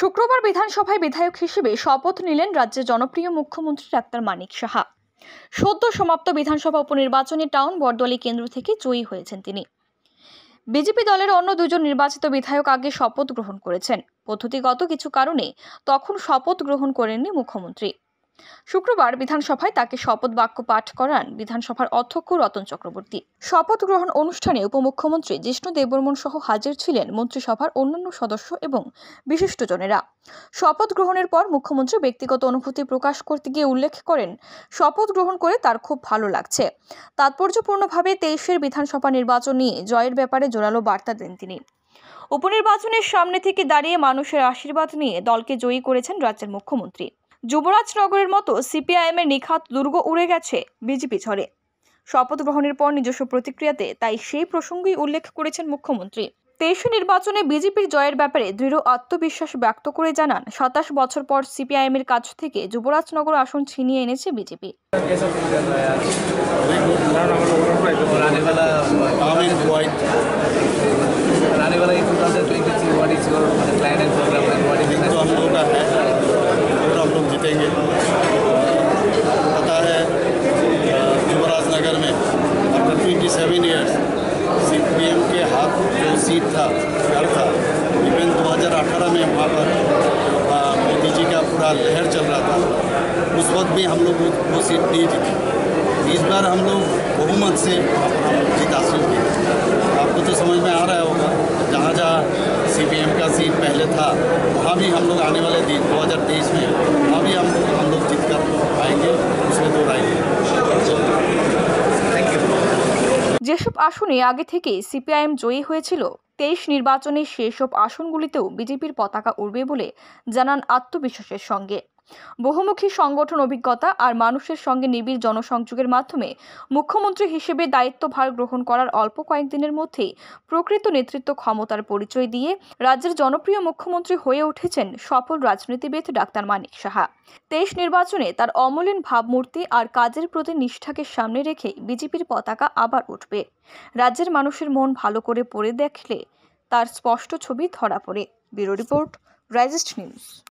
শুক্রবার বিধানসভায় বিধায়ক হিসেবে শপথ নিলেন রাজ্যের জনপ্রিয় মুখ্যমন্ত্রী ডাক্তার মানিক সাহা সদ্য সমাপ্ত বিধানসভা উপনির্বাচনে টাউন বরদলি কেন্দ্র থেকে জয়ী হয়েছেন তিনি বিজেপি দলের অন্য দুজন নির্বাচিত বিধায়ক আগে শপথ গ্রহণ করেছেন পদ্ধতিগত কিছু কারণে তখন শপথ গ্রহণ করেননি মুখ্যমন্ত্রী শুক্রবার বিধানসভায় তাকে শপথ বাক্য পাঠ করান বিধানসভার অধ্যক্ষ রতন চক্রবর্তী শপথ গ্রহণ অনুষ্ঠানে উপমুখ্যমন্ত্রী জিষ্ণু দেববর্মন সহ হাজির ছিলেন মন্ত্রিসভার অন্যান্য সদস্য এবং বিশিষ্টজনেরা শপথ গ্রহণের পর মুখ্যমন্ত্রী ব্যক্তিগত অনুভূতি প্রকাশ করতে গিয়ে উল্লেখ করেন শপথ গ্রহণ করে তার খুব ভালো লাগছে তাৎপর্যপূর্ণভাবে তেইশের বিধানসভা নির্বাচন নিয়ে জয়ের ব্যাপারে জোরালো বার্তা দেন তিনি উপনির্বাচনের সামনে থেকে দাঁড়িয়ে মানুষের আশীর্বাদ নিয়ে দলকে জয়ী করেছেন রাজ্যের মুখ্যমন্ত্রী যুবরাজনগরের মতো সিপিআইএমের নিখাত দুর্গ উড়ে গেছে বিজেপি ঝড়ে শপথ গ্রহণের পর নিজস্ব প্রতিক্রিয়াতে তাই সেই প্রসঙ্গই উল্লেখ করেছেন মুখ্যমন্ত্রী তেইশে নির্বাচনে বিজেপির জয়ের ব্যাপারে দৃঢ় আত্মবিশ্বাস ব্যক্ত করে জানান সাতাশ বছর পর সিপিআইএমের কাছ থেকে যুবরাজনগর আসন ছিনিয়ে এনেছে বিজেপি पीएम के हाथ जो सीट था घर था इवन 2018 में वहाँ पर मोदी जी का पूरा लहर चल रहा था उस वक्त भी हम लोग वो सीट नहीं जीती इस बार हम लोग बहुमत से जीत हासिल की आपको तो समझ में आ रहा होगा जहाँ जहाँ सी का सीट पहले था वहाँ भी हम लोग आने वाले दिन तेईस में वहाँ भी हम हम लोग जीत कर যেসব আসনে আগে থেকেই সিপিআইএম জয়ী হয়েছিল তেইশ নির্বাচনে সেসব আসনগুলিতেও বিজেপির পতাকা উড়বে বলে জানান আত্মবিশ্বাসের সঙ্গে বহুমুখী সংগঠন অভিজ্ঞতা আর মানুষের সঙ্গে নিবিড় জনসংযোগের মাধ্যমে মুখ্যমন্ত্রী হিসেবে দায়িত্বভার গ্রহণ করার অল্প কয়েকদিনের মধ্যেই প্রকৃত নেতৃত্ব ক্ষমতার পরিচয় দিয়ে রাজ্যের জনপ্রিয় মুখ্যমন্ত্রী হয়ে উঠেছেন সফল রাজনীতিবিদ ডাক্তার মানিক সাহা তেইশ নির্বাচনে তার অমলিন ভাবমূর্তি আর কাজের প্রতি নিষ্ঠাকে সামনে রেখে বিজেপির পতাকা আবার উঠবে রাজ্যের মানুষের মন ভালো করে পড়ে দেখলে তার স্পষ্ট ছবি ধরা পড়ে ব্যুরো রিপোর্ট রাইজেস্ট নিউজ